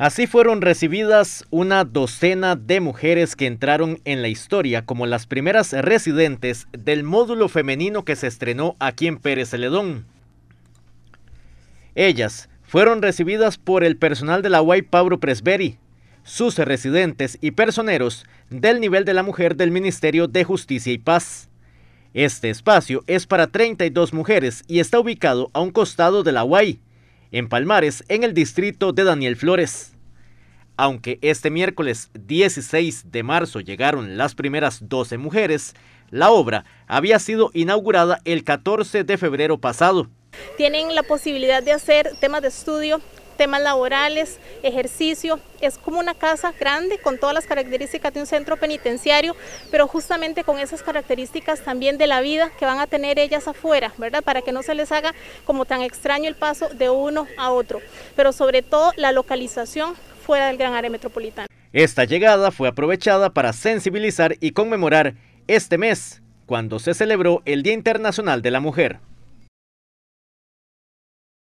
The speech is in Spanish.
Así fueron recibidas una docena de mujeres que entraron en la historia como las primeras residentes del módulo femenino que se estrenó aquí en Pérez Celedón. Ellas fueron recibidas por el personal de la UAI Pablo Presberi, sus residentes y personeros del nivel de la mujer del Ministerio de Justicia y Paz. Este espacio es para 32 mujeres y está ubicado a un costado de la UAI, en Palmares, en el distrito de Daniel Flores. Aunque este miércoles 16 de marzo llegaron las primeras 12 mujeres, la obra había sido inaugurada el 14 de febrero pasado. Tienen la posibilidad de hacer temas de estudio temas laborales, ejercicio. Es como una casa grande con todas las características de un centro penitenciario, pero justamente con esas características también de la vida que van a tener ellas afuera, ¿verdad? Para que no se les haga como tan extraño el paso de uno a otro, pero sobre todo la localización fuera del gran área metropolitana. Esta llegada fue aprovechada para sensibilizar y conmemorar este mes, cuando se celebró el Día Internacional de la Mujer.